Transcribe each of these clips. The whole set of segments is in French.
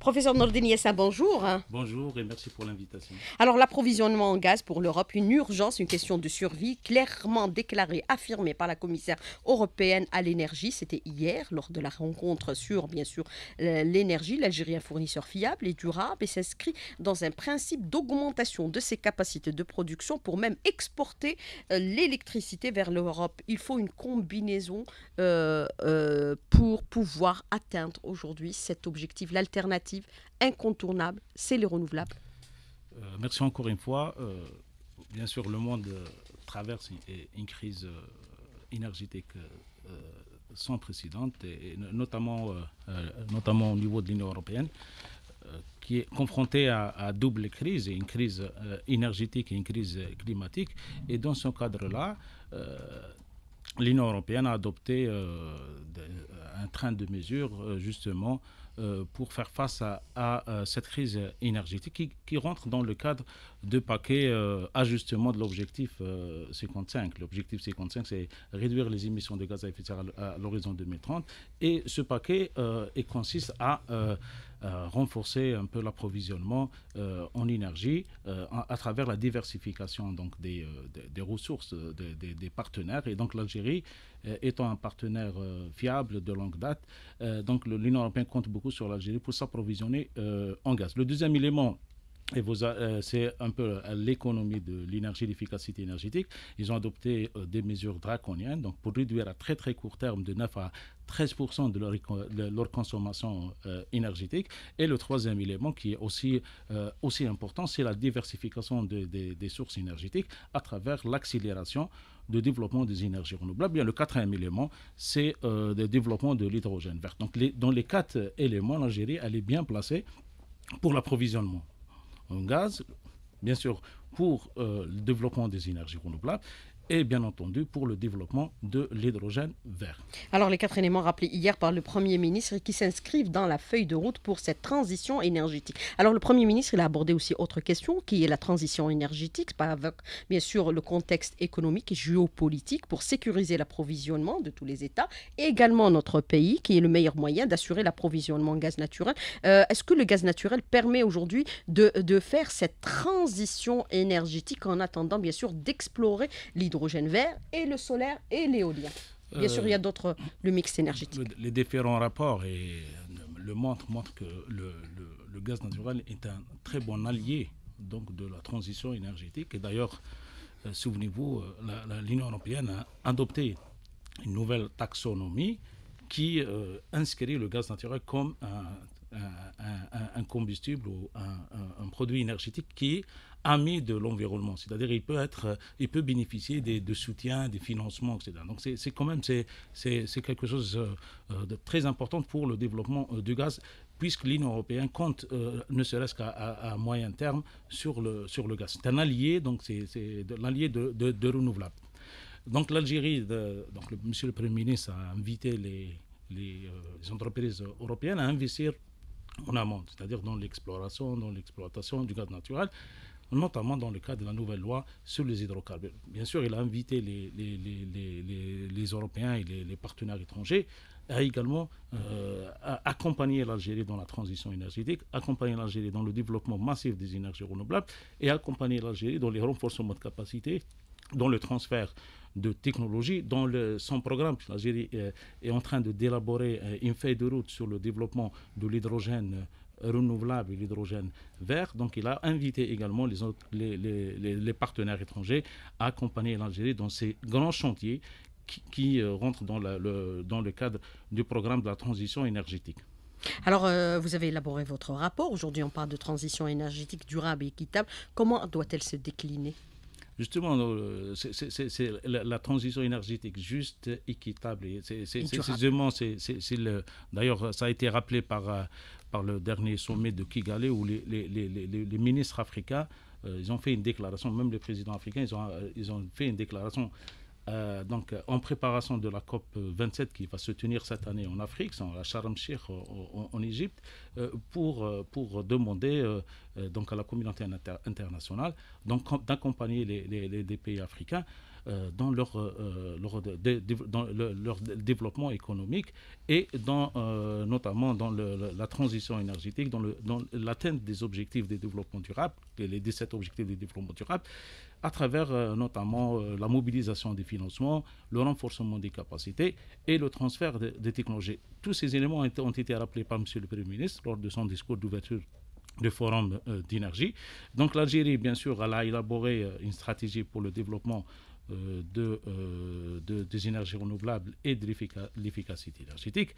Professeur Nordiniessa, bonjour. Bonjour et merci pour l'invitation. Alors l'approvisionnement en gaz pour l'Europe, une urgence, une question de survie, clairement déclarée, affirmée par la commissaire européenne à l'énergie. C'était hier lors de la rencontre sur, bien sûr, euh, l'énergie. L'Algérie un fournisseur fiable et durable et s'inscrit dans un principe d'augmentation de ses capacités de production pour même exporter euh, l'électricité vers l'Europe. Il faut une combinaison euh, pour pouvoir atteindre aujourd'hui cet objectif. L'alternative alternative incontournable, c'est les renouvelables. Euh, merci encore une fois. Euh, bien sûr, le monde euh, traverse une, crise énergétique sans précédent, et, notamment, au niveau de l'Union européenne qui est confrontée à, double crise, une crise énergétique et une crise climatique. Et dans ce cadre-là, l'Union européenne a adopté un train de mesures justement euh, pour faire face à, euh, cette crise énergétique qui, rentre dans le cadre de paquet euh, ajustement de l'objectif 55. L'objectif 55, c'est réduire les émissions de gaz à effet de serre à, l'horizon 2030. Et ce paquet consiste à euh, renforcer un peu l'approvisionnement euh, en énergie euh, à, travers la diversification donc, des, des, ressources des, des, partenaires. Et donc l'Algérie étant un partenaire fiable de longue date, donc l'Union européenne compte beaucoup sur l'Algérie pour s'approvisionner en gaz. Le deuxième élément et vous c'est un peu l'économie de l'énergie, l'efficacité énergétique. Ils ont adopté des mesures draconiennes, donc pour réduire à très très court terme de 9 à 13% de leur, leur, consommation euh, énergétique. Et le troisième élément qui est aussi, euh, aussi important, c'est la diversification des sources énergétiques à travers l'accélération du développement des énergies renouvelables. Bien, le quatrième élément, c'est euh, le développement de l'hydrogène vert. Donc, dans les quatre éléments, l'Algérie, elle est bien placée pour l'approvisionnement en gaz, bien sûr, pour le développement des énergies renouvelables et bien entendu pour le développement de l'hydrogène vert. Alors les quatre éléments rappelés hier par le Premier ministre qui s'inscrivent dans la feuille de route pour cette transition énergétique. Alors le Premier ministre, il a abordé aussi autre question qui est la transition énergétique, avec bien sûr le contexte économique et géopolitique pour sécuriser l'approvisionnement de tous les États et également notre pays qui est le meilleur moyen d'assurer l'approvisionnement en gaz naturel. Euh, est-ce que le gaz naturel permet aujourd'hui de, de faire cette transition énergétique en attendant bien sûr d'explorer l'hydrogène vert et le solaire et l'éolien. Bien euh, sûr, il y a d'autres, le mix énergétique. Les différents rapports et euh, le montre montre que le, gaz naturel est un très bon allié donc, de la transition énergétique. Et d'ailleurs, euh, souvenez-vous, l'Union européenne a adopté une nouvelle taxonomie qui inscrit le gaz naturel comme un, un combustible ou un, produit énergétique qui ami de l'environnement. C'est-à-dire il peut être, euh, il peut bénéficier de soutien, des financements, etc. Donc c'est quand même c'est quelque chose euh, euh, de très important pour le développement du gaz puisque l'Union européenne compte, ne serait-ce qu'à moyen terme, sur le, sur le gaz. C'est un allié, donc c'est l'allié de, de, renouvelables. Donc l'Algérie, donc le, Monsieur le Premier ministre a invité les, les, les entreprises européennes à investir en amont, c'est-à-dire dans l'exploration, dans l'exploitation du gaz naturel notamment dans le cadre de la nouvelle loi sur les hydrocarbures. Bien sûr, il a invité les, Européens et les, partenaires étrangers à également euh, accompagner l'Algérie dans la transition énergétique, accompagner l'Algérie dans le développement massif des énergies renouvelables et accompagner l'Algérie dans les renforcements de capacité, dans le transfert de technologies, dans le, son programme. L'Algérie est, euh, est, en train d'élaborer euh, une feuille de route sur le développement de l'hydrogène renouvelable, l'hydrogène vert. Donc il a invité également les, autres, les, partenaires étrangers à accompagner l'Algérie dans ces grands chantiers qui, euh, rentrent dans, le, dans le cadre du programme de la transition énergétique. Alors, euh, vous avez élaboré votre rapport. Aujourd'hui, on parle de transition énergétique durable et équitable. Comment doit-elle se décliner Justement, euh, c'est la, transition énergétique juste, équitable. C'est D'ailleurs, ça a été rappelé par, par le dernier sommet de Kigali où les, ministres africains, euh, ils ont fait une déclaration, même les présidents africains, ont, euh, ils ont fait une déclaration euh, donc, en préparation de la COP 27 qui va se tenir cette année en Afrique, à Sharm el-Sheikh en Égypte, pour, pour demander donc à la communauté internationale d'accompagner les, pays africains euh, dans, leur, euh, dans leur développement économique et dans, euh, notamment dans la transition énergétique, dans, dans l'atteinte des objectifs de développement durable, les 17 objectifs de développement durable, à travers notamment la mobilisation des financements, le renforcement des capacités et le transfert des technologies. Tous ces éléments ont été rappelés par M. le Premier ministre lors de son discours d'ouverture du forum d'énergie. Donc l'Algérie, bien sûr, a élaboré une stratégie pour le développement euh, euh, de, des énergies renouvelables et de l'efficacité énergétique.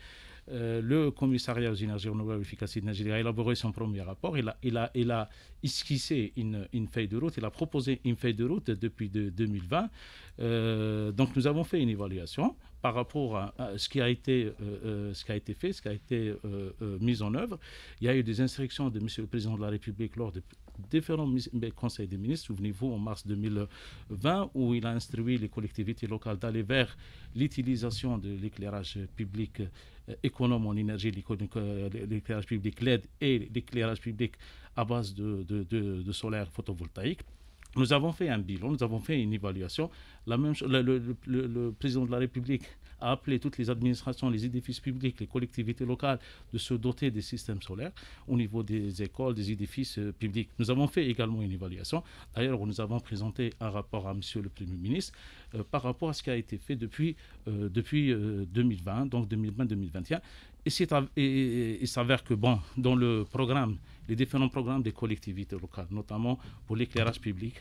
Euh, le commissariat aux énergies renouvelables et de l'efficacité énergétique a élaboré son premier rapport. Il a, il a, il a esquissé une, une, feuille de route. Il a proposé une feuille de route depuis de, 2020. donc nous avons fait une évaluation par rapport à, ce, qui a été, ce qui a été fait, ce qui a été mis en œuvre. Il y a eu des instructions de M. le Président de la République lors de différents conseils des ministres. Souvenez-vous, en mars 2020, où il a instruit les collectivités locales d'aller vers l'utilisation de l'éclairage public euh, économe en énergie, euh, l'éclairage public LED et l'éclairage public à base de, de, solaire photovoltaïque. Nous avons fait un bilan, nous avons fait une évaluation. La même, le président de la République a toutes les administrations, les édifices publics, les collectivités locales de se doter des systèmes solaires au niveau des écoles, des édifices euh, publics. Nous avons fait également une évaluation. D'ailleurs, nous avons présenté un rapport à M. le Premier ministre euh, par rapport à ce qui a été fait depuis, euh, depuis 2020, donc 2020-2021. Et, il s'avère que, bon, dans le programme, les différents programmes des collectivités locales, notamment pour l'éclairage public,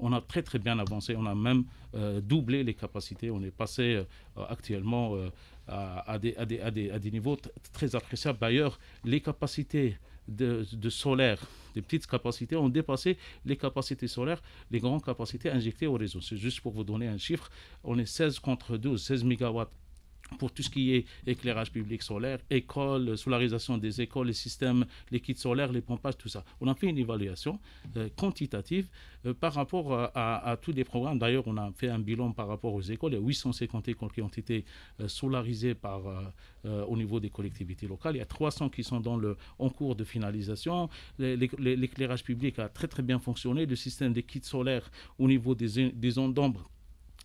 on a très très bien avancé. On a même euh, doublé les capacités. On est passé euh, actuellement euh, à, des, niveaux très appréciables. D'ailleurs, les capacités de, solaire, des petites capacités, ont dépassé les capacités solaires, les grandes capacités injectées au réseau. C'est juste pour vous donner un chiffre, on est 16 contre 12, 16 mégawatts pour tout ce qui est éclairage public solaire, école, solarisation des écoles, les systèmes, les kits solaires, les pompages, tout ça. On a fait une évaluation euh, quantitative euh, par rapport euh, à, tous les programmes. D'ailleurs, on a fait un bilan par rapport aux écoles. Il y a 850 écoles qui ont été solarisées au niveau des collectivités locales. Il y a 300 qui sont dans le, en cours de finalisation. L'éclairage public a très très bien fonctionné. Le système des kits solaires au niveau des, des zones d'ombre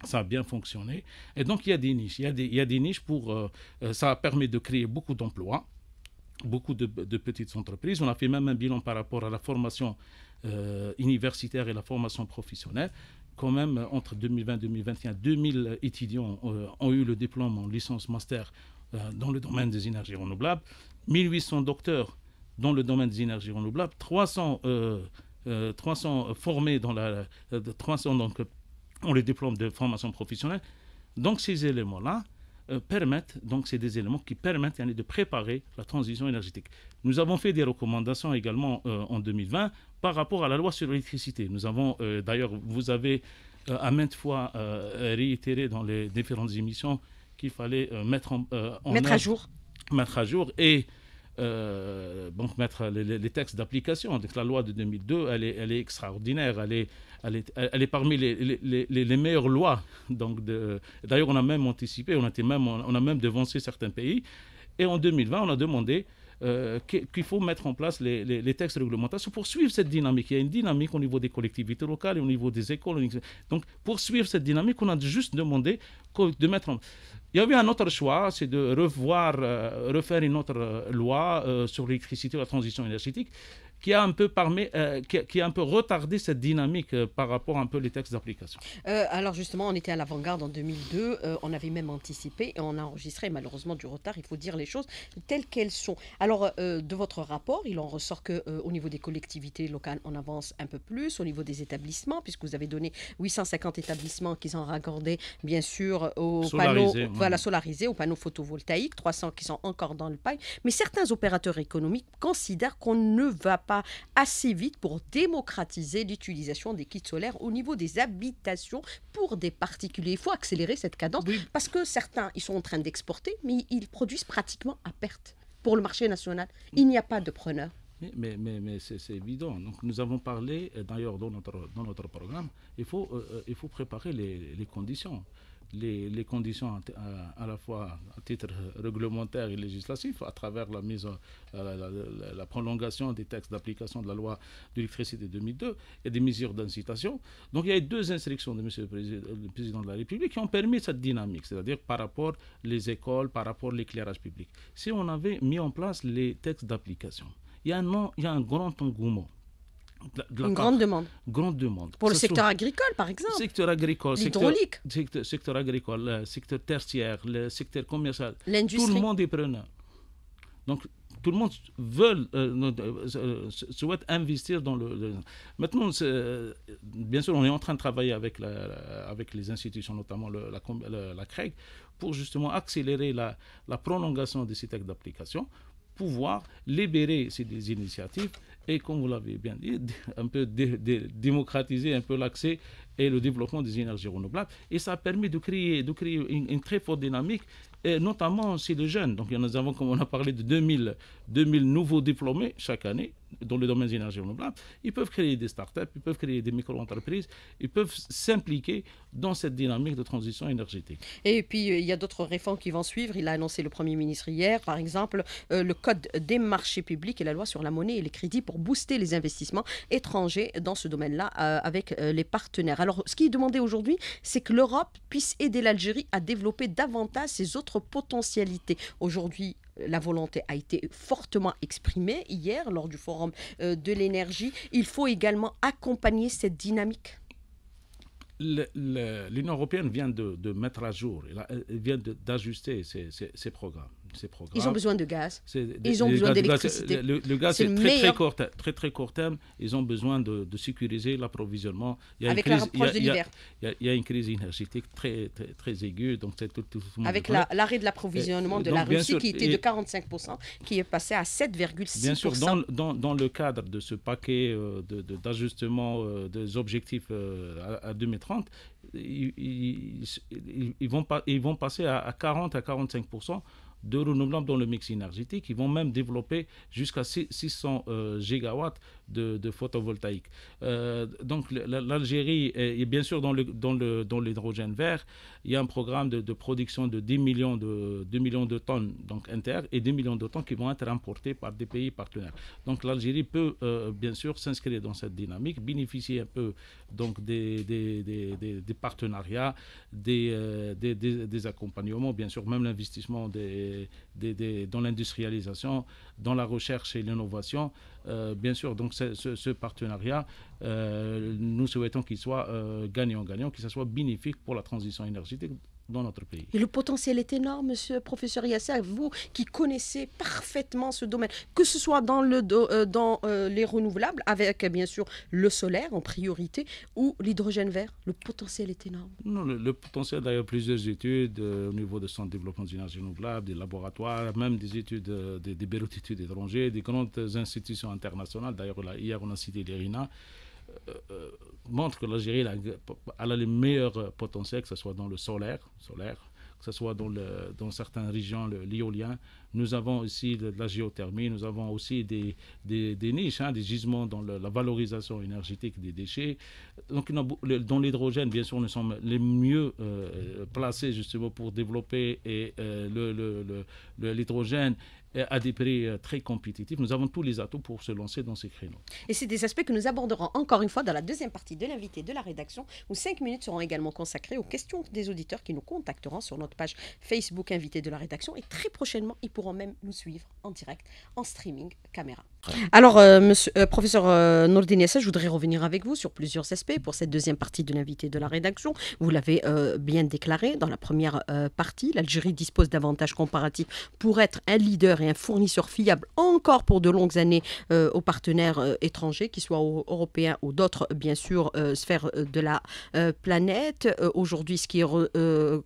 ça a bien fonctionné. Et donc, il y a des niches. Il y a des, il y des niches pour. Euh, euh, ça permet de créer beaucoup d'emplois, beaucoup de, petites entreprises. On a fait même un bilan par rapport à la formation euh, universitaire et la formation professionnelle. Quand même, entre 2020 et 2021, 2000 étudiants ont eu le diplôme en licence master dans le domaine des énergies renouvelables, 1800 docteurs dans le domaine des énergies renouvelables, 300. 300 formés dans la 300 donc on les diplômes de formation professionnelle. Donc ces éléments-là euh, permettent, donc c'est des éléments qui permettent de préparer la transition énergétique. Nous avons fait des recommandations également euh, en 2020 par rapport à la loi sur l'électricité. Nous avons, euh, d'ailleurs, vous avez à maintes fois réitéré dans les différentes émissions qu'il fallait mettre en, mettre à jour, mettre à jour et donc mettre les, textes d'application. La loi de 2002, elle est, elle est extraordinaire, elle est, elle est, parmi les, meilleures lois. Donc, d'ailleurs, on a même anticipé, on a, été même, on a même devancé certains pays. Et en 2020, on a demandé euh, qu'il faut mettre en place les, textes réglementaires pour suivre cette dynamique. Il y a une dynamique au niveau des collectivités locales et au niveau des écoles. Donc, pour suivre cette dynamique, on a juste demandé de mettre en... Il y a eu un autre choix, c'est de revoir, euh, refaire une autre euh, loi sur l'électricité, la transition énergétique qui a un peu, euh, qui, un peu retardé cette dynamique euh, par rapport un peu les textes d'application. Euh, alors justement, on était à l'avant-garde en 2002, on avait même anticipé et on a enregistré malheureusement du retard, il faut dire les choses telles qu'elles sont. Alors de votre rapport, il en ressort qu'au niveau des collectivités locales, on avance un peu plus, au niveau des établissements, puisque vous avez donné 850 établissements qui sont raccordés bien sûr aux panneaux, voilà, solarisés, aux panneaux photovoltaïques, 300 qui sont encore dans le paille, mais certains opérateurs économiques considèrent qu'on ne va pas assez vite pour démocratiser l'utilisation des kits solaires au niveau des habitations pour des particuliers. Il faut accélérer cette cadence parce que certains, ils sont en train d'exporter, mais ils produisent pratiquement à perte pour le marché national. Il n'y a pas de preneur. Mais, mais, mais c'est évident. nous avons parlé, euh, d'ailleurs, dans notre, dans notre programme, il faut, euh, euh, il faut préparer les, les conditions les, conditions euh, à, la fois à titre réglementaire et législatif à travers la mise, euh, la, prolongation des textes d'application de la loi d'électricité 2002 et des mesures d'incitation. Donc il y a eu deux instructions de M. Euh, le président, de la République qui ont permis cette dynamique, c'est-à-dire par rapport les écoles, par rapport l'éclairage public. Si on avait mis en place les textes d'application, il il y a un grand engouement une grande demande. Grande demande. Pour le secteur, agricole, par exemple. Secteur agricole. L'hydraulique. Secteur, secteur, agricole, le secteur tertiaire, le secteur commercial. L'industrie. Tout le monde est preneur. Donc, tout le monde veut, euh, euh, euh, souhaite investir dans le. Maintenant, bien sûr, on est en train de travailler avec, avec les institutions, notamment la, la, CREG, pour justement accélérer la, prolongation des textes d'application pouvoir libérer ces initiatives et, comme vous l'avez bien dit, un peu démocratiser un peu l'accès et le développement des énergies renouvelables. Et ça permet de créer, de créer une, très forte dynamique, notamment chez les jeunes. Donc, nous avons, comme on a parlé, de 2000 2000 nouveaux diplômés chaque année dans le domaine des énergies renouvelables, ils peuvent créer des startups, ils peuvent créer des micro-entreprises, ils peuvent s'impliquer dans cette dynamique de transition énergétique. Et puis, euh, il y a d'autres réformes qui vont suivre. Il a annoncé le Premier ministre hier, par exemple, euh, le Code des marchés publics et la loi sur la monnaie et les crédits pour booster les investissements étrangers dans ce domaine-là euh, avec les partenaires. Alors, ce qui est demandé aujourd'hui, c'est que l'Europe puisse aider l'Algérie à développer davantage ses autres potentialités. Aujourd'hui, la volonté a été fortement exprimée hier lors du forum euh, de l'énergie. Il faut également accompagner cette dynamique. L'Union européenne vient de, mettre à jour, elle vient d'ajuster ses programmes ces programmes. Ils ont besoin de gaz. Ils ont besoin d'électricité. Le, gaz, c'est très, très, court, très, très court terme. Ils ont besoin de, sécuriser l'approvisionnement. Avec la reproche de l'hiver. Il, y, a une crise énergétique très, très, aiguë. Donc Avec l'arrêt de l'approvisionnement de la Russie qui était de 45%, qui est passé à 7,6%. Bien sûr, dans, le cadre de ce paquet euh, d'ajustement euh, des objectifs euh, à, 2030, ils, vont, ils vont passer à 40 à 45 de renouvelables dans le mix énergétique. Ils vont même développer jusqu'à 600 euh, gigawatts de, photovoltaïque. Euh, donc l'Algérie est, bien sûr dans le dans le dans l'hydrogène vert. Il y a un programme de, production de 10 millions de 2 millions de tonnes donc inter et 2 millions de tonnes qui vont être importées par des pays partenaires. Donc l'Algérie peut euh, bien sûr s'inscrire dans cette dynamique, bénéficier un peu donc des des, des, partenariats, euh, des, des, accompagnements, bien sûr même l'investissement des dans l'industrialisation, dans la recherche et l'innovation. Euh, bien sûr, donc ce, partenariat, euh, nous souhaitons qu'il soit euh, gagnant-gagnant, que qu'il soit bénéfique pour la transition énergétique dans notre pays. Et le potentiel est énorme, monsieur professeur Yasser, vous qui connaissez parfaitement ce domaine, que ce soit dans, le, euh, dans euh, les renouvelables, avec bien sûr le solaire en priorité, ou l'hydrogène vert. Le potentiel est énorme. Non, le, potentiel, d'ailleurs, plusieurs études euh, au niveau de son développement d'énergie renouvelable, des laboratoires, même des études, des des, des étrangères, des grandes institutions internationales. D'ailleurs, hier, on a cité l'ERINA euh, euh, montre que l'Algérie a, le meilleur euh, potentiel, que ce soit dans le solaire, solaire que ce soit dans, le, dans certaines régions, l'éolien, nous avons aussi de la géothermie, nous avons aussi des, des, niches, hein, des gisements dans la valorisation énergétique des déchets. Donc, dans l'hydrogène, bien sûr, nous sommes les mieux euh, placés justement pour développer et, euh, l'hydrogène euh, à des prix très compétitifs. Nous avons tous les atouts pour se lancer dans ces créneaux. Et c'est des aspects que nous aborderons encore une fois dans la deuxième partie de l'invité de la rédaction, où cinq minutes seront également consacrées aux questions des auditeurs qui nous contacteront sur notre page Facebook Invité de la rédaction. Et très prochainement, ils pourront pourront même nous suivre en direct, en streaming caméra. Alors, euh, monsieur, euh, professeur euh, je voudrais revenir avec vous sur plusieurs aspects pour cette deuxième partie de l'invité de la rédaction. Vous l'avez euh, bien déclaré dans la première partie, l'Algérie dispose d'avantages comparatifs pour être un leader et un fournisseur fiable encore pour de longues années aux partenaires étrangers, qu'ils soient européens ou d'autres, bien sûr, sphères de la planète. Aujourd'hui, ce qui est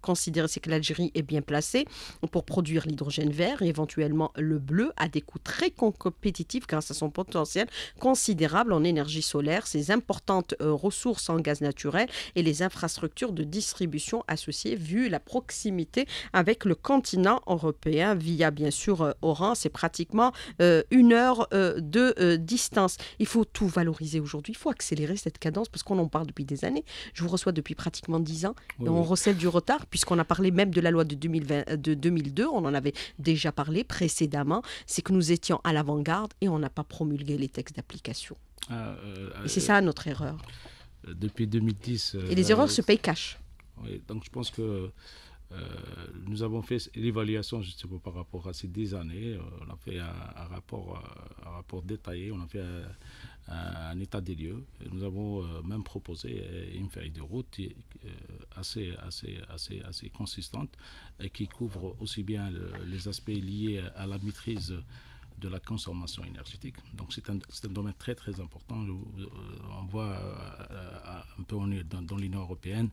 considéré, c'est que l'Algérie est bien placée pour produire l'hydrogène vert et éventuellement le bleu à des coûts très compétitifs grâce à son potentiel considérable en énergie solaire, ses importantes euh, ressources en gaz naturel et les infrastructures de distribution associées vu la proximité avec le continent européen via bien sûr euh, Oran. C'est pratiquement euh, une heure de distance. Il faut tout valoriser aujourd'hui. Il faut accélérer cette cadence parce qu'on en parle depuis des années. Je vous reçois depuis pratiquement dix ans et on recèle du retard puisqu'on a parlé même de la loi de, de 2002. On en avait déjà parlé précédemment. C'est que nous étions à l'avant-garde et on on n'a pas promulgué les textes d'application. Ah, euh, et c'est euh, ça notre erreur. Euh, depuis 2010. et les erreurs se payent cash. Oui, donc je pense que nous avons fait l'évaluation justement par rapport à ces 10 années. on a fait un, rapport, un rapport détaillé, on a fait un, état des lieux. Et nous avons même proposé une feuille de route assez, assez, assez, assez consistante qui couvre aussi bien les aspects liés à la maîtrise de la consommation énergétique. Donc c'est un, un, domaine très très important. Euh, on voit euh, euh, un peu dans, l'Union européenne,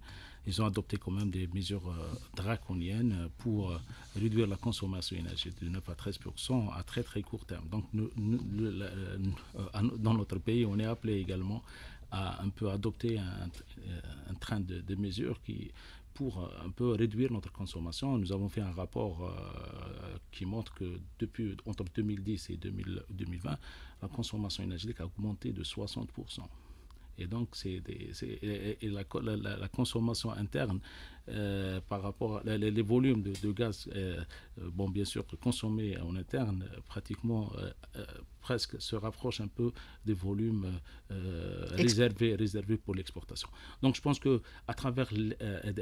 ils ont adopté quand même des mesures draconiennes pour réduire la consommation énergétique de 9 à 13 à très très court terme. Donc nous, dans notre pays, on est appelé également à un peu adopter un, un train de mesures qui pour euh, un peu réduire notre consommation. Nous avons fait un rapport euh, qui montre que depuis entre 2010 et 2020, la consommation énergétique a augmenté de 60%. Et donc, la, consommation interne euh, par rapport à les, volumes de, gaz, euh, euh, bon, bien sûr, consommés en interne, pratiquement, presque se rapproche un peu des volumes réservés, réservés pour l'exportation. Donc, je pense que à travers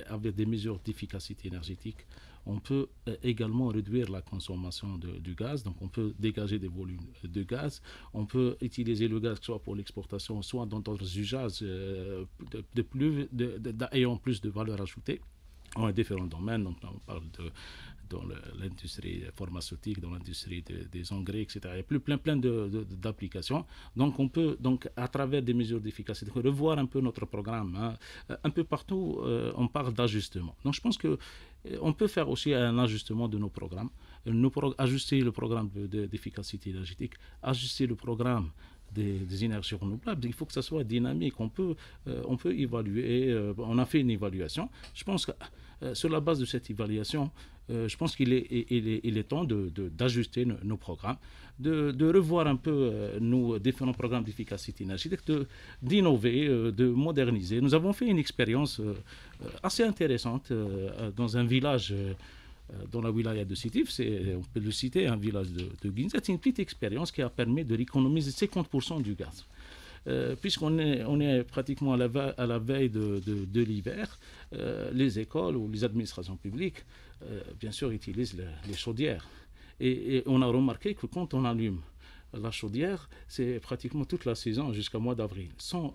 avec des mesures d'efficacité énergétique, on peut euh, également réduire la consommation de, du gaz. Donc, on peut dégager des volumes de gaz. On peut utiliser le gaz soit pour l'exportation, soit dans d'autres usages euh, de, plus, ayant plus de valeur ajoutée en différents domaines. Donc, on parle de dans l'industrie pharmaceutique, dans l'industrie des engrais, etc. Il y a plus plein, plein d'applications. donc, on peut, donc, à travers des mesures d'efficacité, revoir un peu notre programme. Hein. Euh, un peu partout, on parle d'ajustement. Donc, je pense que euh, on peut faire aussi un ajustement de nos programmes, euh, ajuster le programme d'efficacité de, énergétique, ajuster le programme des, énergies renouvelables. Il faut que ça soit dynamique. On peut, euh, on peut évaluer. on a fait une évaluation. Je pense que euh, sur la base de cette évaluation, euh, je pense qu'il est, il est, il est, temps d'ajuster de, nos programmes, de, de, revoir un peu euh, nos différents programmes d'efficacité énergétique, d'innover, de moderniser. Nous avons fait une expérience assez intéressante dans un village. dans la wilaya de Sitif, on peut le citer, un village de, de C'est une petite expérience qui a permis de rééconomiser 50% du gaz. Euh, puisqu'on est, on est pratiquement à la, veille, à la veille de, l'hiver, euh, les écoles ou les administrations publiques, euh, bien sûr, utilisent les chaudières. Et, on a remarqué que quand on allume la chaudière, c'est pratiquement toute la saison jusqu'au mois d'avril, sans,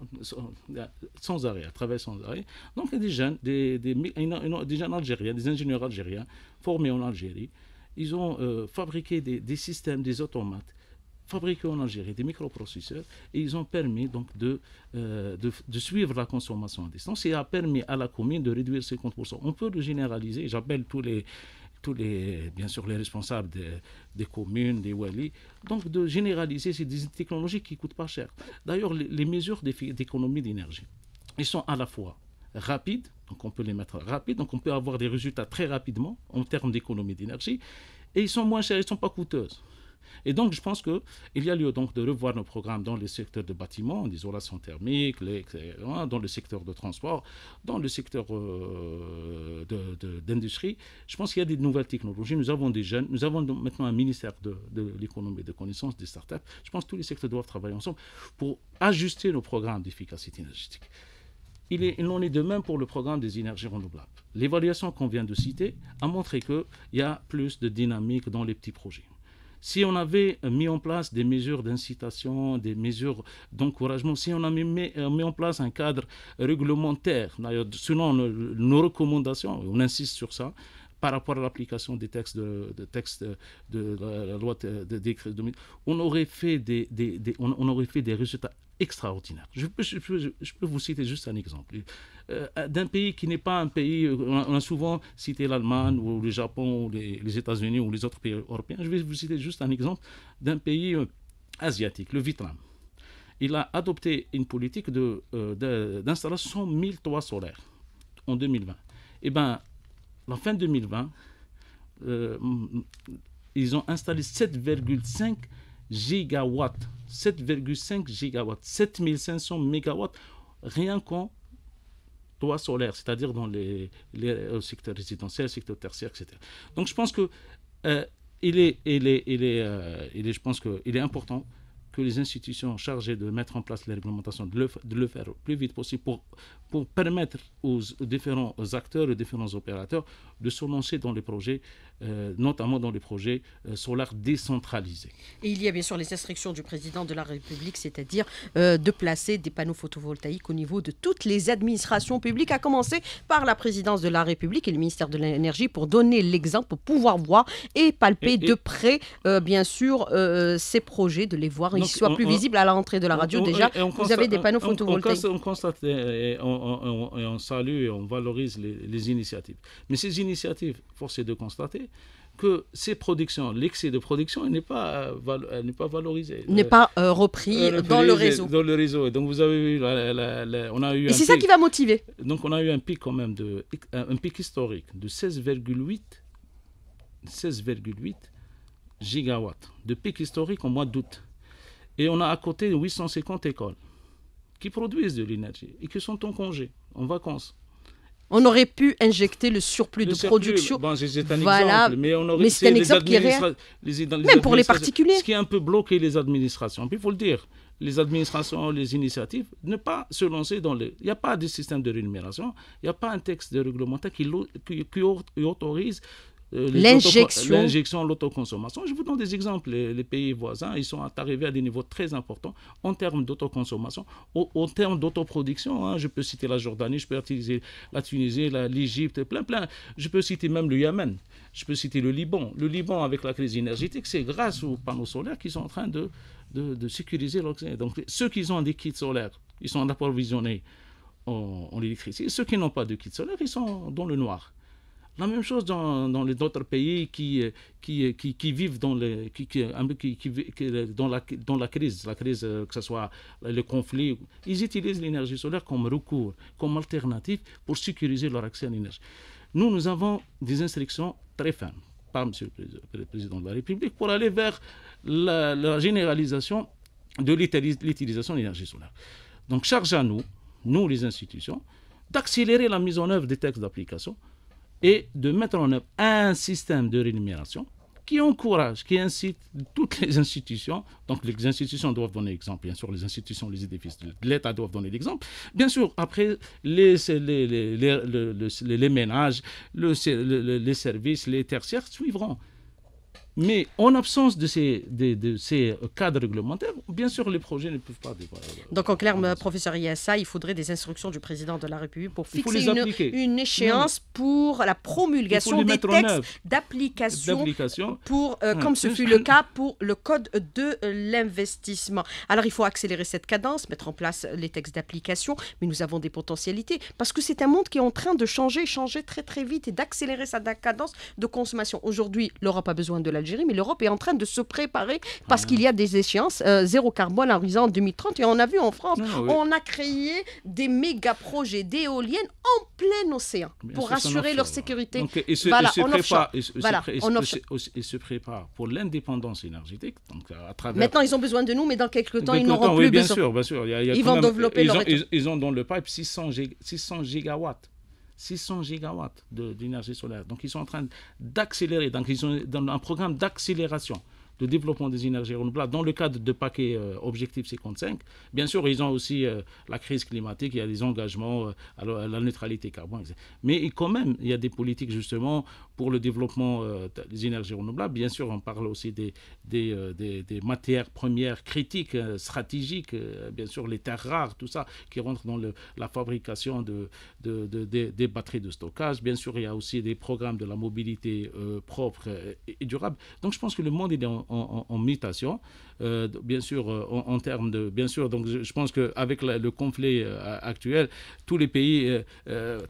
sans, arrêt, à travers sans arrêt. Donc il y a des jeunes, des, algériens, des ingénieurs algériens formés en Algérie, ils ont fabriqué des, systèmes, des automates fabriqués en Algérie, des microprocesseurs, et ils ont permis donc euh, de, de, suivre la consommation à distance et a permis à la commune de réduire ses 50%. On peut le généraliser, j'appelle tous les, tous les, bien sûr, les responsables des communes, des Wali, donc de généraliser ces technologies qui ne coûtent pas cher. D'ailleurs, les, mesures d'économie d'énergie, elles sont à la fois rapides, donc on peut les mettre rapides, donc on peut avoir des résultats très rapidement en termes d'économie d'énergie, et ils sont moins chers, ils ne sont pas coûteuses. Et donc, je pense qu'il y a lieu donc de revoir nos programmes dans les secteurs de bâtiments, d'isolation thermique, dans le secteur de transport, dans le secteur euh, d'industrie. je pense qu'il y a des nouvelles technologies. Nous avons des jeunes, nous avons maintenant un ministère de, de l'économie et de connaissances, des startups. Je pense que tous les secteurs doivent travailler ensemble pour ajuster nos programmes d'efficacité énergétique. Il, est, il, en est de même pour le programme des énergies renouvelables. L'évaluation qu'on vient de citer a montré qu'il y a plus de dynamique dans les petits projets. Si on avait euh, mis en place des mesures d'incitation, des mesures d'encouragement, si on avait mis, euh, en place un cadre réglementaire, selon nos, recommandations, on insiste sur ça, par rapport à l'application des textes de, de la, loi de, de, on aurait fait des, on, aurait fait des résultats extraordinaires. je peux vous citer juste un exemple. Euh, euh, d'un pays qui n'est pas un pays, euh, on a souvent cité l'Allemagne ou le Japon ou les, États-Unis ou les autres pays européens. Je vais vous citer juste un exemple d'un pays asiatique, le Vietnam. Il a adopté une politique d'installation de, d'installation 000 toits solaires en 2020. Eh bien, la fin 2020, ils ont installé 7,5 gigawatts. 7,5 gigawatts, 7500 mégawatts, rien qu'en toits solaires, c'est-à-dire dans les, secteurs résidentiels, secteurs tertiaires, etc. Donc je pense que euh, il est, euh, il est, je pense que il est important que les institutions chargées de mettre en place les réglementations, de le, de le plus vite possible pour, permettre aux, aux différents acteurs, aux différents opérateurs de se lancer dans les projets euh, notamment dans les projets euh, sur solaires décentralisés. Et il y a bien sûr les instructions du président de la République, c'est-à-dire euh, de placer des panneaux photovoltaïques au niveau de toutes les administrations publiques, à commencer par la présidence de la République et le ministère de l'Énergie pour donner l'exemple, pour pouvoir voir et palper de près, bien sûr, ces projets, de les voir, qu'ils soient plus visibles à l'entrée de la radio déjà. vous avez des panneaux photovoltaïques. On, constate et on, salue et on valorise les, les initiatives. Mais ces initiatives, force est de constater, que ces productions, l'excès de production, n'est pas, euh, n'est pas valorisé. N'est euh, pas euh, repris dans le réseau. Dans le réseau. Donc vous avez vu, on a eu. Et c'est ça qui va motiver. Donc on a eu un pic quand même de, un pic historique de 16,8, 16,8 gigawatts de pic historique au mois d'août. Et on a à côté 850 écoles qui produisent de l'énergie et qui sont en congé, en vacances. On aurait pu injecter le surplus de production. Bon, c'est un voilà. exemple, mais on aurait c'est un exemple Les, Même pour les particuliers. Ce qui a un peu bloqué les administrations, il faut le dire, les administrations, les initiatives, ne pas se lancer dans le. Il n'y a pas de système de rémunération, il n'y a pas un texte de réglementaire qui autorise euh, l'injection. L'injection, l'autoconsommation. Je vous donne des exemples. Les, pays voisins, ils sont arrivés à des niveaux très importants en termes d'autoconsommation, au, termes d'autoproduction. Hein. Je peux citer la Jordanie, je peux utiliser la Tunisie, l'Égypte, plein, plein. Je peux citer même le Yémen. Je peux citer le Liban. Le Liban, avec la crise énergétique, c'est grâce aux panneaux solaires qu'ils sont en train de, de, sécuriser l'oxygène. Donc, ceux qui ont des kits solaires, ils sont approvisionnés en, en électricité. Ceux qui n'ont pas de kits solaires, ils sont dans le noir. La même chose dans, dans les autres pays qui, qui, qui, qui vivent dans, les, qui, euh, dans, la, dans la crise, la crise, euh, que ce soit le conflit. Ils utilisent l'énergie solaire comme recours, comme alternative pour sécuriser leur accès à l'énergie. Nous, nous avons des instructions très fermes par M. le Président de la République pour aller vers la généralisation de l'utilisation de l'énergie solaire. Donc, charge à nous, nous les institutions, d'accélérer la mise en œuvre des textes d'application et de mettre en œuvre un système de rémunération qui encourage, qui incite toutes les institutions, donc les institutions doivent donner l'exemple, bien sûr, les institutions, les édifices de l'État doivent donner l'exemple. Bien sûr, après, les, les, les ménages, le, les services, les tertiaires suivront. Mais en absence de ces, ces cadres réglementaires, bien sûr, les projets ne peuvent pas dévoiler. Euh, Donc, en clair, professeur Yassa, il faudrait des instructions du président de la République pour fixer une, échéance pour la promulgation des textes d'application, pour, euh, hum. comme ce fut le cas pour le code de euh, l'investissement. Alors, il faut accélérer cette cadence, mettre en place les textes d'application, mais nous avons des potentialités parce que c'est un monde qui est en train de changer, changer très très vite et d'accélérer sa cadence de consommation. Aujourd'hui, l'Europe a besoin de la mais l'Europe est en train de se préparer parce qu'il y a des échéances euh, zéro carbone à horizon 2030. Et on a vu en France, ah on a créé des méga projets d'éoliennes en plein océan pour assurer leur sécurité. se, préparent prépare, pour l'indépendance énergétique. Maintenant, ils ont besoin de nous, mais dans quelques temps, ils n'auront plus bien besoin. Sûr, bien sûr. ils vont développer ils leur... Ont, ils, ont dans le pipe 600, 600 gigawatts 600 gigawatts d'énergie solaire. Donc ils sont en train d'accélérer, donc ils sont dans un programme d'accélération de développement des énergies renouvelables dans le cadre de paquet euh, Objectif 55. Bien sûr, ils ont aussi euh, la crise climatique, il y a des engagements euh, à la neutralité carbone. Mais quand même, il y a des politiques justement pour le développement euh, des énergies renouvelables. Bien sûr, on parle aussi des, des, euh, matières premières critiques, euh, stratégiques, bien sûr, les terres rares, tout ça, qui rentrent dans la fabrication de, des batteries de stockage. Bien sûr, il y a aussi des programmes de la mobilité propre et, durable. Donc, je pense que le monde est en mutation. Euh, bien sûr, euh, en, termes de. Bien sûr, donc je, pense qu'avec le conflit euh, actuel, tous les pays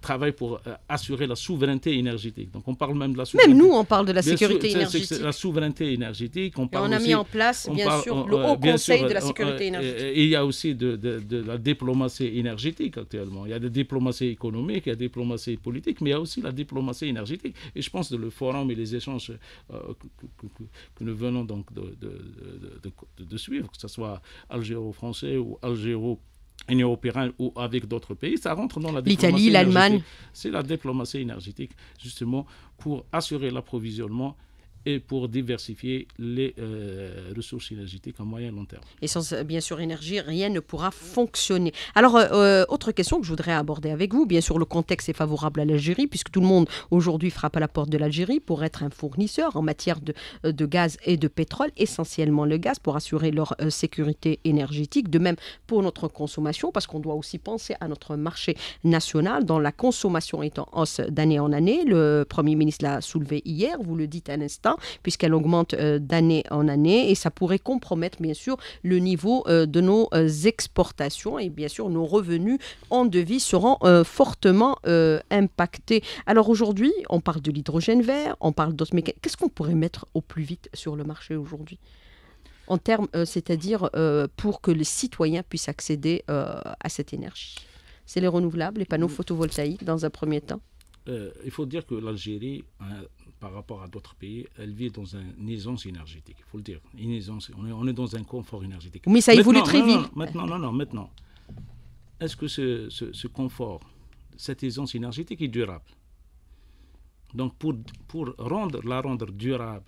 travaillent pour assurer la souveraineté énergétique. Donc on parle même de la souveraineté. Même nous, on parle de la sécurité énergétique. la souveraineté énergétique. On, parle on a mis en place, bien sûr, le Haut Conseil de la sécurité énergétique. Il y a aussi de, la diplomatie énergétique actuellement. Il y a de la diplomatie économique, il y a la diplomatie politique, mais il y a aussi la diplomatie énergétique. Et je pense que le forum et les échanges que, nous venons donc de, de, de, de, suivre, que ce soit algéro-français ou algéro Union européenne ou avec d'autres pays, ça rentre dans la diplomatie. L'Italie, l'Allemagne. C'est la diplomatie énergétique, justement, pour assurer l'approvisionnement et pour diversifier les euh, ressources énergétiques à moyen et long terme. Et sans, euh, bien sûr, énergie, rien ne pourra fonctionner. Alors, euh, autre question que je voudrais aborder avec vous, bien sûr, le contexte est favorable à l'Algérie, puisque tout le monde aujourd'hui frappe à la porte de l'Algérie pour être un fournisseur en matière de, gaz et de pétrole, essentiellement le gaz, pour assurer leur sécurité énergétique, de même pour notre consommation, parce qu'on doit aussi penser à notre marché national, dont la consommation est en hausse d'année en année. Le Premier ministre l'a soulevé hier, vous le dites à l'instant puisqu'elle augmente euh, d'année en année et ça pourrait compromettre bien sûr le niveau euh, de nos euh, exportations et bien sûr nos revenus en devis seront fortement impactés. Alors aujourd'hui, on parle de l'hydrogène vert, on parle d'autres mécaniques. Qu'est-ce qu'on pourrait mettre au plus vite sur le marché aujourd'hui en termes, c'est-à-dire pour que les citoyens puissent accéder à cette énergie. C'est les renouvelables, les panneaux mmh. photovoltaïques dans un premier temps. il faut dire que l'Algérie hein, par rapport à d'autres pays, elle vit dans une aisance énergétique, il faut le dire. Une on, est, dans un confort énergétique. Mais ça évolue très vite. maintenant, non, non, maintenant. Est-ce que ce, confort, cette aisance énergétique est durable Donc pour, pour rendre, la rendre durable,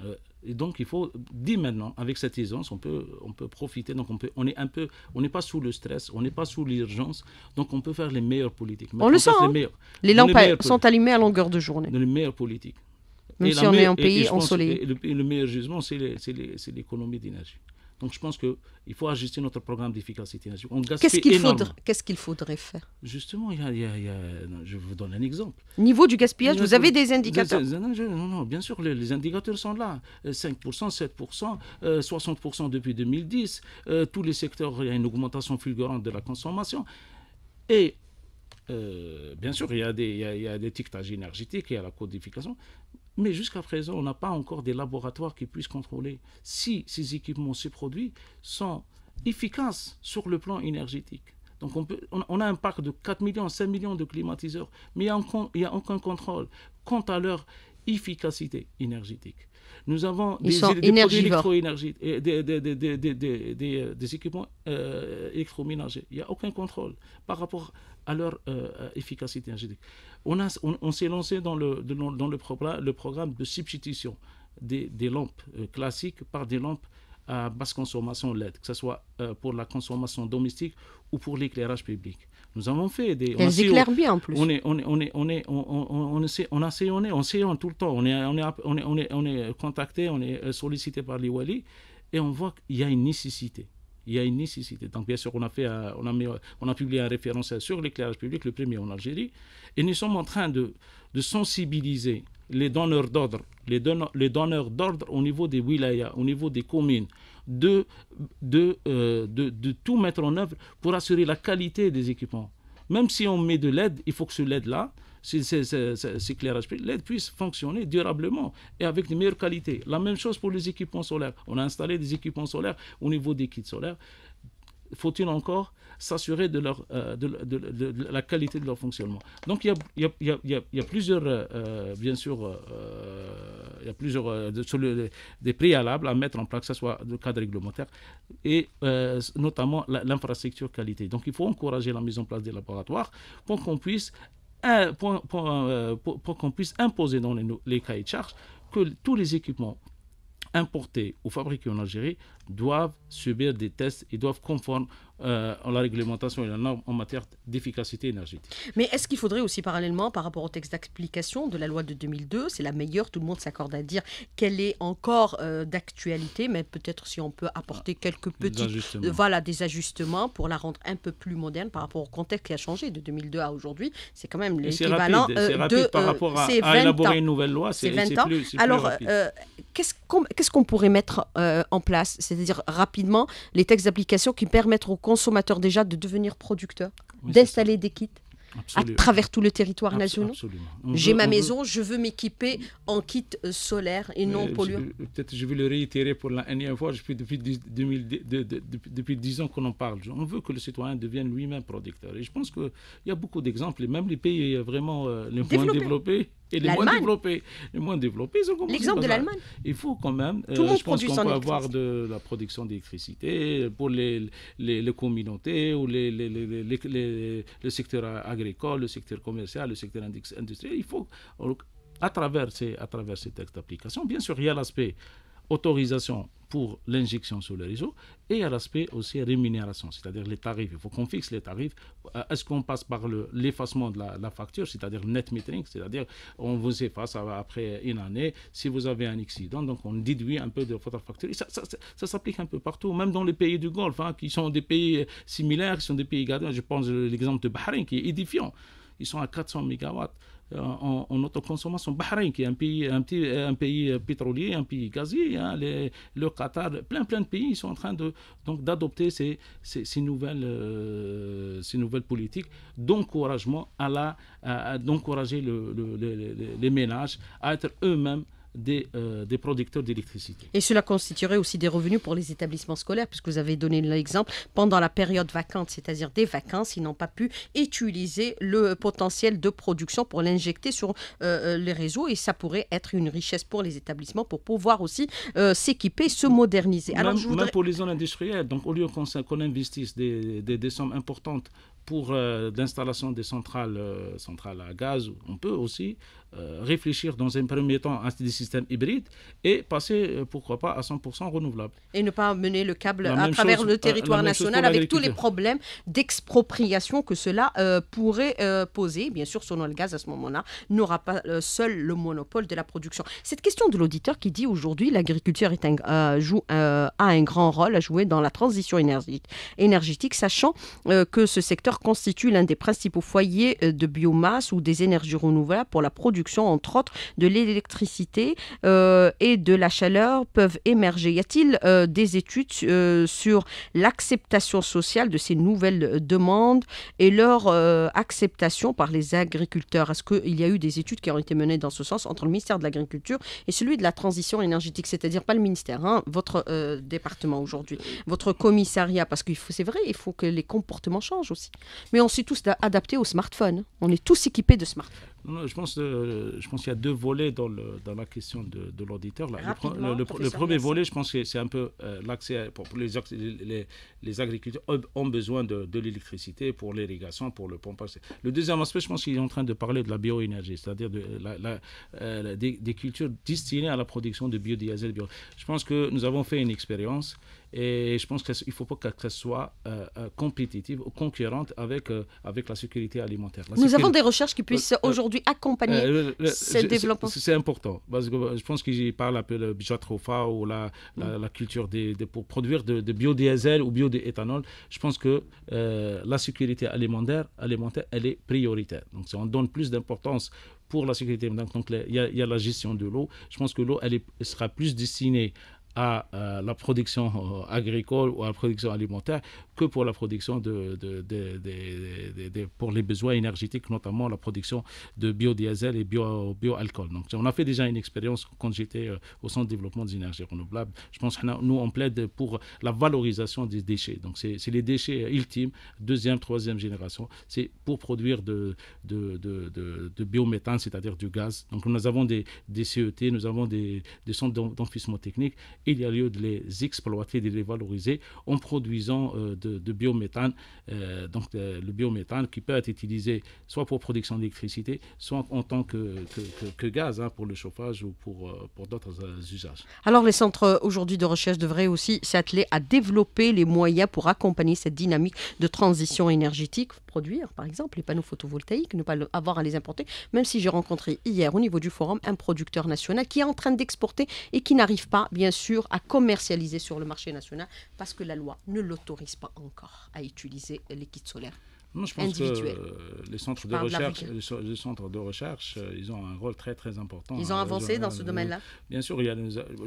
euh, donc, il faut dire maintenant, avec cette aisance, on peut, on peut profiter. Donc, on, peut, on est un peu, on n'est pas sous le stress, on n'est pas sous l'urgence. Donc, on peut faire les meilleures politiques. on le sent. Hein. Les, lampes sont allumées à longueur de journée. les meilleures politiques. Même si on est en pays ensoleillé. le, le meilleur jugement, c'est l'économie d'énergie. Donc je pense qu'il faut ajuster notre programme d'efficacité. Qu'est-ce qu'il faudrait, faudrait, faire Justement, y a, je vous donne un exemple. Niveau du gaspillage, vous avez des indicateurs non, non, bien sûr, les, indicateurs sont là. 5%, 7%, 60% depuis 2010. Euh, tous les secteurs, il y a une augmentation fulgurante de la consommation. Et euh, bien sûr, il y, a des, il, y a, il la codification, mais jusqu'à présent, on n'a pas encore des laboratoires qui puissent contrôler si ces équipements, ces produits sont efficaces sur le plan énergétique. Donc on, a un parc de 4 millions, 5 millions de climatiseurs, mais il n'y a, aucun contrôle quant à leur efficacité énergétique. Nous avons des, des, équipements euh, électroménagers. Il n'y a aucun contrôle par rapport à leur euh, euh, efficacité énergétique. On, a, on, s'est lancé dans, le, dans le, programme, le programme de substitution des lampes classiques par des lampes à basse consommation LED, que ce soit pour la consommation domestique ou pour l'éclairage public. Nous avons fait des. Elles éclairent bien en plus. On est, on est, on est, on est, on, on, a on essaye tout le temps. On est, on on est, on est, contacté, on est euh, sollicité par les et on voit qu'il y a une nécessité. Il y a une nécessité. Donc, bien sûr, on a, fait, on a, on a publié un référentiel sur l'éclairage public, le premier en Algérie, et nous sommes en train de, de sensibiliser les donneurs d'ordre, les, donneurs d'ordre au niveau des wilayas, au niveau des communes, de, de, euh, de, de, tout mettre en œuvre pour assurer la qualité des équipements. Même si on met de l'aide, il faut que ce laide là cet éclairage, l'aide puisse fonctionner durablement et avec de meilleures qualités. La même chose pour les équipements solaires. On a installé des équipements solaires au niveau des kits solaires. Faut-il encore s'assurer de, leur euh, de, la qualité de leur fonctionnement. Donc il y a, plusieurs, bien sûr, il y a plusieurs des préalables à mettre en place, que ce soit le cadre réglementaire et euh, notamment l'infrastructure qualité. Donc il faut encourager la mise en place des laboratoires pour qu'on puisse euh, qu'on puisse imposer dans les, les cahiers de charges que tous les équipements importés ou fabriqués en Algérie doivent subir des tests et doivent conformer euh, la réglementation et la norme en matière d'efficacité énergétique. Mais est-ce qu'il faudrait aussi parallèlement, par rapport au texte d'application de la loi de 2002, c'est la meilleure, tout le monde s'accorde à dire qu'elle est encore euh, d'actualité, mais peut-être si on peut apporter ah, quelques petits, voilà, des ajustements pour la rendre un peu plus moderne par rapport au contexte qui a changé de 2002 à aujourd'hui, c'est quand même l'équivalent euh, de par euh, rapport à, élaborer une nouvelle loi, c'est 20 ans. Alors, qu'est-ce qu'on pourrait mettre en place c'est-à-dire rapidement les textes d'application qui permettent aux consommateurs déjà de devenir producteurs, d'installer des kits. à travers tout le territoire national. J'ai ma maison, je veux m'équiper en kit euh, solaire et non polluant. Peut-être je vais le réitérer pour la dernière fois, depuis, depuis, depuis 10 ans qu'on en parle. On veut que le citoyen devienne lui-même producteur. Et je pense qu'il y a beaucoup d'exemples, et même les pays vraiment euh, les moins développés et les moins développés. Les moins développés, L'exemple de l'Allemagne. Il faut quand même. Euh, je pense qu'on peut avoir de la production d'électricité pour les, les, communautés ou les, les, le secteur agricole, le secteur commercial, le secteur industriel. Il faut, à travers à travers ces textes d'application, bien sûr, il y a l'aspect autorisation pour l'injection sur le réseau et à l'aspect aussi rémunération, c'est-à-dire les tarifs. Il faut qu'on fixe les tarifs. Euh, est-ce qu'on passe par l'effacement de la, facture, c'est-à-dire net metering, c'est-à-dire on vous efface après une année si vous avez un accident, donc on déduit un peu de votre facture. ça, s'applique un peu partout, même dans les pays du Golfe, hein, qui sont des pays similaires, qui sont des pays gardiens. Je pense euh, l'exemple de Bahreïn qui est édifiant. Ils sont à 400 mégawatts en, autoconsommation. Bahreïn, qui est un pays, un petit, un pays euh, pétrolier, un pays gazier, hein, le Qatar, plein, plein de pays, ils sont en train de, donc, d'adopter ces, nouvelles, euh, ces nouvelles politiques d'encouragement à la, à, d'encourager les ménages à être eux-mêmes euh, des, producteurs d'électricité. Et cela constituerait aussi des revenus pour les établissements scolaires, puisque vous avez donné l'exemple, pendant la période vacante, c'est-à-dire des vacances, ils n'ont pas pu utiliser le potentiel de production pour l'injecter sur euh, euh, les réseaux, et ça pourrait être une richesse pour les établissements pour pouvoir aussi s'équiper, se moderniser. Alors, même, pour les zones industrielles, donc au lieu qu'on investisse des, des, sommes importantes pour l'installation des centrales, centrales à gaz, on peut aussi euh, réfléchir dans un premier temps à des systèmes hybrides et passer, euh, pourquoi pas, à 100% renouvelable. Et ne pas mener le câble à travers le territoire national avec tous les problèmes d'expropriation que cela euh, pourrait poser. Bien sûr, son le gaz, à ce moment-là, n'aura pas seul le monopole de la production. Cette question de l'auditeur qui dit aujourd'hui l'agriculture joue, a un grand rôle à jouer dans la transition énergétique sachant que ce secteur constitue l'un des principaux foyers de biomasse ou des énergies renouvelables pour la production entre autres, de l'électricité euh, et de la chaleur peuvent émerger. Y a-t-il euh, des études euh, sur l'acceptation sociale de ces nouvelles demandes et leur acceptation par les agriculteurs Est-ce qu'il y a eu des études qui ont été menées dans ce sens entre le ministère de l'Agriculture et celui de la transition énergétique, c'est-à-dire pas le ministère, hein, votre département aujourd'hui, votre commissariat Parce que c'est vrai, il faut que les comportements changent aussi. Mais on s'est tous adaptés au smartphone. On est tous équipés de smartphones je pense, euh, je pense qu'il y a deux volets dans, le, dans la question de, l'auditeur. Le, premier volet, je pense que c'est un peu euh, l'accès pour, les, agriculteurs ont besoin de, l'électricité pour l'irrigation, pour le pompage. Le deuxième aspect, je pense qu'il est en train de parler de la bioénergie, c'est-à-dire euh, des, cultures destinées à la production de biodiesel. Je pense que nous avons fait une expérience et je pense qu'il ne faut pas que, soit euh, euh, compétitive ou concurrente avec, euh, avec la sécurité alimentaire. Nous avons des recherches qui puissent aujourd'hui accompagner ce développement. C'est important, parce que je pense qu'il parle un peu de ou la, la, mm. culture des, pour produire de, de biodiesel ou bioéthanol. Je pense que la sécurité alimentaire, alimentaire, elle est prioritaire. Donc, si on donne plus d'importance pour la sécurité. Donc, il y, y, a la gestion de l'eau. Je pense que l'eau, elle sera plus destinée à euh, la production euh, agricole ou à la production alimentaire que pour la production de, pour les besoins énergétiques, notamment la production de biodiesel et bio, bioalcool. Donc, on a fait déjà une expérience quand j'étais euh, au centre de développement des énergies renouvelables. Je pense que nous, on plaide pour la valorisation des déchets. Donc, c'est les déchets ultimes, deuxième, troisième génération. C'est pour produire de, de, biométhane, c'est-à-dire du gaz. Donc, nous avons des, des CET, nous avons des, centres d'enfouissement technique il y a lieu de les exploiter, de les valoriser en produisant euh, de, biométhane, euh, donc euh, le biométhane qui peut être utilisé soit pour production d'électricité, soit en tant que, gaz hein, pour le chauffage ou pour d'autres usages. Alors les centres aujourd'hui de recherche devraient aussi s'atteler à développer les moyens pour accompagner cette dynamique de transition énergétique produire, par exemple, les panneaux photovoltaïques, ne pas avoir à les importer, même si j'ai rencontré hier au niveau du forum un producteur national qui est en train d'exporter et qui n'arrive pas, bien sûr, à commercialiser sur le marché national parce que la loi ne l'autorise pas encore à utiliser les kits solaires. Non, je pense que euh, les centres, de recherche, euh, ils ont un rôle très très important. Ils ont euh, avancé dans ce domaine-là Bien sûr,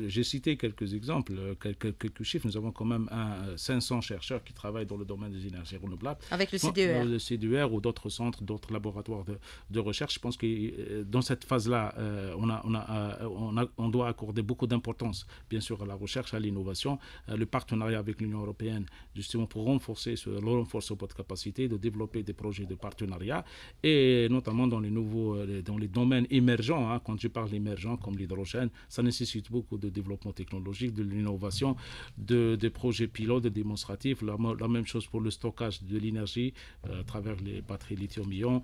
j'ai cité quelques exemples, quelques, chiffres. Nous avons quand même un, 500 chercheurs qui travaillent dans le domaine des énergies renouvelables. Avec le CDER Le CDER ou d'autres centres, d'autres laboratoires de, recherche. Je pense que dans cette phase-là, on, on, a, on, doit accorder beaucoup d'importance, bien sûr, à la recherche, à l'innovation, le partenariat avec l'Union européenne, justement pour renforcer ce, le renforcement de capacité de développer des projets de partenariat et notamment dans les nouveaux, euh, dans les domaines émergents. Hein. quand je parle émergents comme l'hydrogène, ça nécessite beaucoup de développement technologique, de l'innovation, de, des projets pilotes, et démonstratifs. La, même chose pour le stockage de l'énergie euh, à travers les batteries lithium-ion,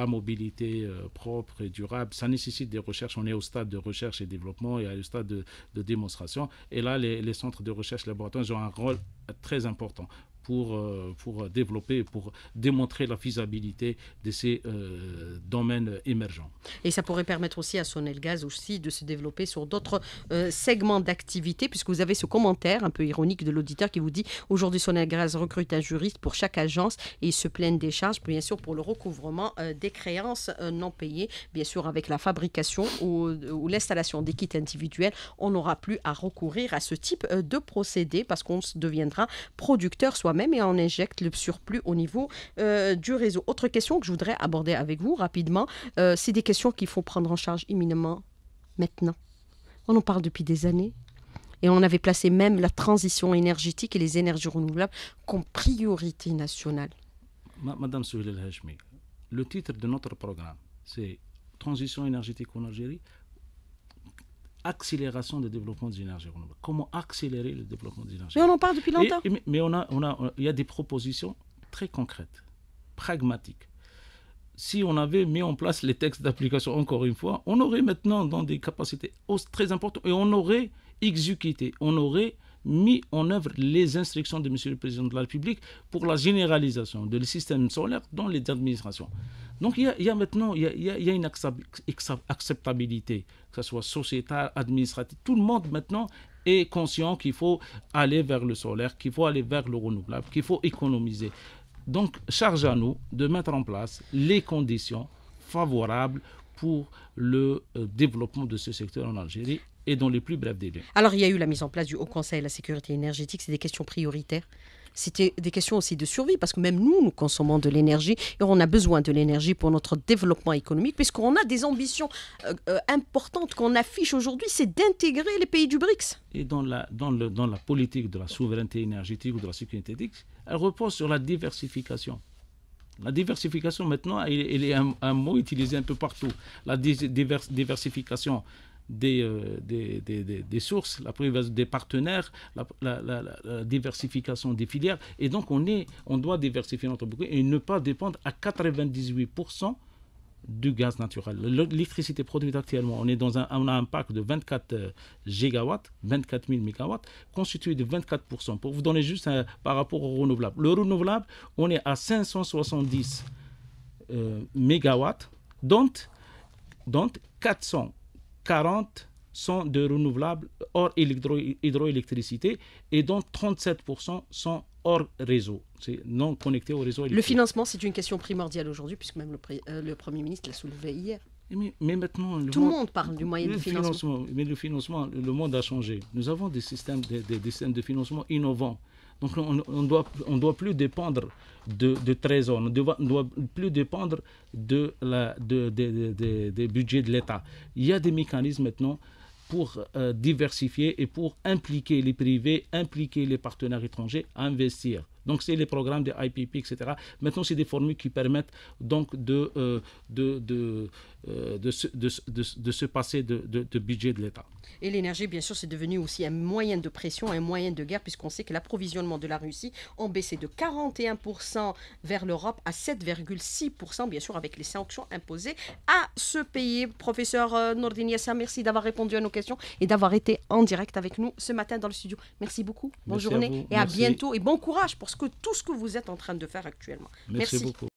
la mobilité euh, propre et durable. Ça nécessite des recherches. On est au stade de recherche et développement et au stade de, démonstration. Et là, les, les centres de recherche laboratoires ont un rôle très important pour, euh, pour développer, pour démontrer la faisabilité de ces euh, domaines émergents. Et ça pourrait permettre aussi à Sonelgaz aussi de se développer sur d'autres euh, segments d'activité, puisque vous avez ce commentaire un peu ironique de l'auditeur qui vous dit aujourd'hui Sonelgaz recrute un juriste pour chaque agence et se plaint des charges, bien sûr, pour le recouvrement des créances non payées, bien sûr, avec la fabrication ou, l'installation des kits individuels, on n'aura plus à recourir à ce type de procédé parce qu'on deviendra producteur soit même et on injecte le surplus au niveau euh, du réseau. Autre question que je voudrais aborder avec vous rapidement, euh, c'est des questions qu'il faut prendre en charge imminemment maintenant. On en parle depuis des années. Et on avait placé même la transition énergétique et les énergies renouvelables comme priorité nationale. Madame Souhil El le titre de notre programme, c'est Transition énergétique en Algérie, accélération du développement des énergies renouvelables. Comment accélérer le développement des énergies Mais on en parle depuis longtemps. mais, on a, on a, il y a des propositions très concrètes, pragmatiques. Si on avait mis en place les textes d'application, encore une fois, on aurait maintenant dans des capacités très importantes et on aurait exécuté, on aurait mis en œuvre les instructions de M. le Président de la République pour la généralisation du système solaire dans les administrations. Donc il y a, y a maintenant il y a, y a une acceptabilité que ce soit sociétal, administratif, tout le monde maintenant est conscient qu'il faut aller vers le solaire, qu'il faut aller vers le renouvelable, qu'il faut économiser. Donc, charge à nous de mettre en place les conditions favorables pour le euh, développement de ce secteur en Algérie et dans les plus brefs délais. Alors, il y a eu la mise en place du Haut Conseil de la sécurité énergétique, c'est des questions prioritaires c'était des questions aussi de survie, parce que même nous, nous consommons de l'énergie et on a besoin de l'énergie pour notre développement économique, puisqu'on a des ambitions euh, euh, importantes qu'on affiche aujourd'hui, c'est d'intégrer les pays du BRICS. Et dans la, dans, le, dans la politique de la souveraineté énergétique ou de la sécurité énergétique, elle repose sur la diversification. La diversification, maintenant, elle, est un, mot utilisé un peu partout. La diversification euh, des, des, sources, la des partenaires, la, diversification des filières. Et donc, on, est, on doit diversifier notre bouquet et ne pas dépendre à 98% du gaz naturel. L'électricité produite actuellement, on, est dans un, a un pack de 24 euh, gigawatts, 24 000 mégawatts, constitué de 24%. Pour vous donner juste un, par rapport au renouvelable. Le renouvelable, on est à 570 MW, euh, mégawatts, dont, dont 400 40 sont de renouvelables hors hydroélectricité et dont 37% sont hors réseau, c'est non connecté au réseau électrique. Le financement, c'est une question primordiale aujourd'hui, puisque même le, euh, Premier ministre l'a soulevé hier. Eh mais, maintenant, Tout le monde parle du moyen de financement. Mais le financement, le monde a changé. Nous avons des systèmes des, des systèmes de financement innovants. Donc on ne doit, plus dépendre de, trésor, on ne doit, plus dépendre de la, de, des budgets de l'État. Il y a des mécanismes maintenant pour euh, diversifier et pour impliquer les privés, impliquer les partenaires étrangers à investir. Donc, c'est les programmes des IPP, etc. Maintenant, c'est des formules qui permettent donc de, euh, euh, de, de, de, se, de, de, se passer de, de budget de l'État. Et l'énergie, bien sûr, c'est devenu aussi un moyen de pression, un moyen de guerre, puisqu'on sait que l'approvisionnement de la Russie ont baissé de 41% vers l'Europe à 7,6%, bien sûr, avec les sanctions imposées à ce pays. Professeur euh, Nordiniassa, merci d'avoir répondu à nos questions et d'avoir été en direct avec nous ce matin dans le studio. Merci beaucoup. Bonne journée et à bientôt. Et bon courage pour ce que tout ce que vous êtes en train de faire actuellement. Merci, beaucoup.